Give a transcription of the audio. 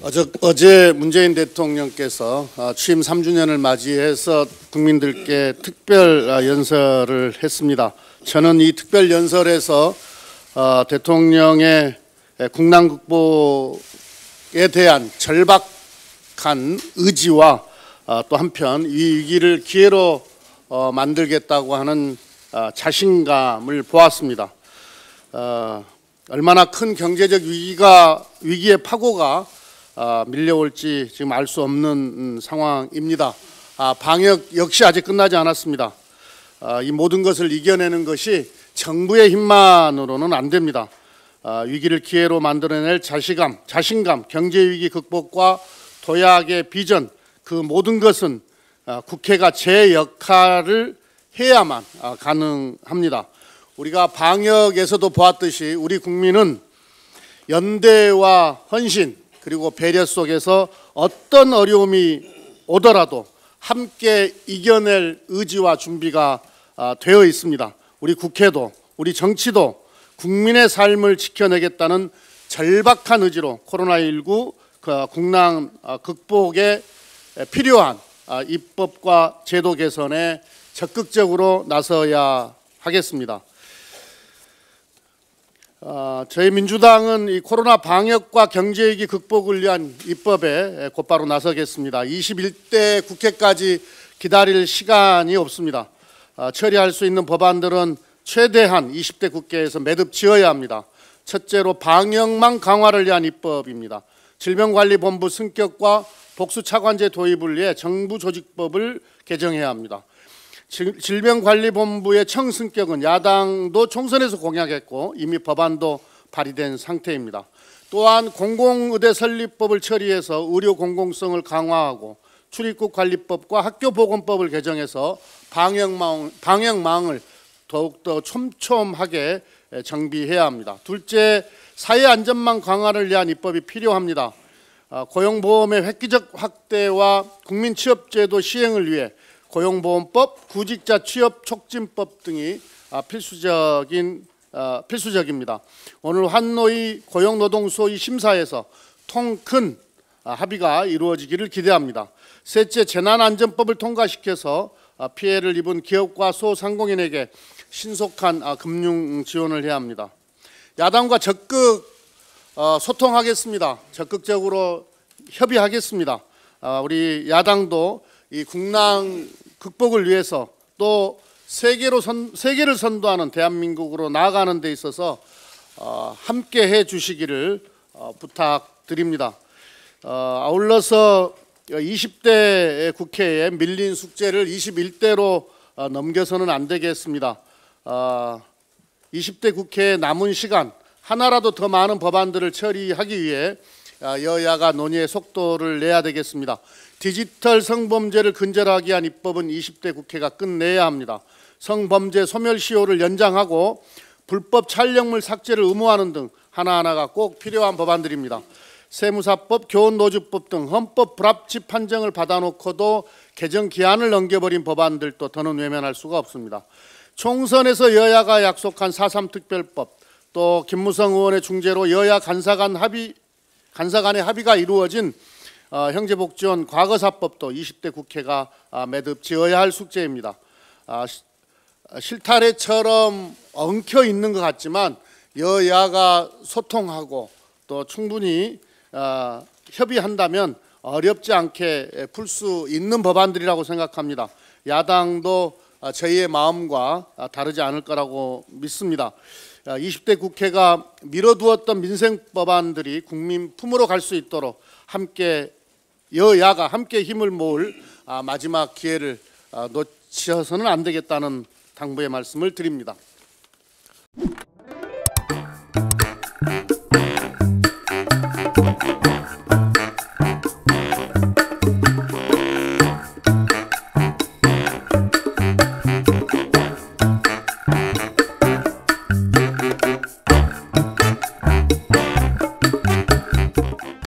어, 어제 문재인 대통령께서 아, 취임 3주년을 맞이해서 국민들께 특별 아, 연설을 했습니다. 저는 이 특별 연설에서 아, 대통령의 국난 극복에 대한 절박한 의지와 또 한편 이 위기를 기회로 어, 만들겠다고 하는 자신감을 보았습니다. 어, 얼마나 큰 경제적 위기가 위기의 파고가 어, 밀려올지 지금 알 수 없는 음, 상황입니다. 아, 방역 역시 아직 끝나지 않았습니다. 아, 이 모든 것을 이겨내는 것이 정부의 힘만으로는 안 됩니다. 아, 위기를 기회로 만들어낼 자신감, 자신감, 경제 위기 극복과 도약의 비전 그 모든 것은 국회가 제 역할을 해야만 가능합니다. 우리가 방역에서도 보았듯이 우리 국민은 연대와 헌신 그리고 배려 속에서 어떤 어려움이 오더라도 함께 이겨낼 의지와 준비가 아, 되어 있습니다. 우리 국회도 우리 정치도 국민의 삶을 지켜내겠다는 절박한 의지로 코로나19 그 국난 아, 극복에 필요한 아, 입법과 제도 개선에 적극적으로 나서야 하겠습니다. 어, 저희 민주당은 이 코로나 방역과 경제 위기 극복을 위한 입법에 곧바로 나서겠습니다. 21대 국회까지 기다릴 시간이 없습니다. 어, 처리할 수 있는 법안들은 최대한 20대 국회에서 매듭 지어야 합니다. 첫째로 방역망 강화를 위한 입법입니다. 질병관리본부 승격과 복수차관제 도입을 위해 정부조직법을 개정해야 합니다. 질병관리본부의 청승격은 야당도 총선에서 공약했고 이미 법안도 발의된 상태입니다. 또한 공공의대 설립법을 처리해서 의료 공공성을 강화하고 출입국 관리법과 학교보건법을 개정해서 방역망, 방역망을 더욱더 촘촘하게 정비해야 합니다. 둘째, 사회안전망 강화를 위한 입법이 필요합니다. 아, 고용보험의 획기적 확대와 국민취업제도 시행을 위해 고용보험법, 구직자 취업 촉진법 등이 아, 필수적인 아, 필수적입니다. 오늘 환노의 고용노동소위 심사에서 통큰 아, 합의가 이루어지기를 기대합니다. 셋째, 재난안전법을 통과시켜서 피해를 입은 기업과 소상공인에게 신속한 금융 지원을 해야 합니다. 야당과 적극 어, 소통하겠습니다. 적극적으로 협의하겠습니다. 우리 야당도 이 국난 극복을 위해서 또 세계로 선, 세계를 선도하는 대한민국으로 나아가는 데 있어서 어, 함께 해 주시기를 어, 부탁드립니다. 어, 아울러서 20대 국회에 밀린 숙제를 21대로 어, 넘겨서는 안 되겠습니다. 어, 20대 국회의 남은 시간 하나라도 더 많은 법안들을 처리하기 위해 아, 여야가 논의의 속도를 내야 되겠습니다. 디지털 성범죄를 근절하기 위한 입법은 20대 국회가 끝내야 합니다. 성범죄 소멸 시효를 연장하고 불법 촬영물 삭제를 의무화하는 등 하나하나가 꼭 필요한 법안들입니다. 세무사법, 교원노조법 등 헌법 불합치 판정을 받아놓고도 개정 기한을 넘겨버린 법안들도 더는 외면할 수가 없습니다. 총선에서 여야가 약속한 4.3 특별법, 또 김무성 의원의 중재로 여야 간사 간 합의 간사 간의 합의가 이루어진 어, 형제복지원 과거사법도 20대 국회가 아, 매듭 지어야 할 숙제입니다. 아, 시, 아, 실타래처럼 엉켜 있는 것 같지만 여야가 소통하고 또 충분히 어, 협의한다면 어렵지 않게 풀 수 있는 법안들이라고 생각합니다. 야당도 아, 저희의 마음과 아, 다르지 않을 거라고 믿습니다. 20대 아, 국회가 밀어두었던 민생 법안들이 국민 품으로 갈 수 있도록 함께 여야가 함께 힘을 모을 마지막 기회를 놓치어서는 안 되겠다는 당부의 말씀을 드립니다.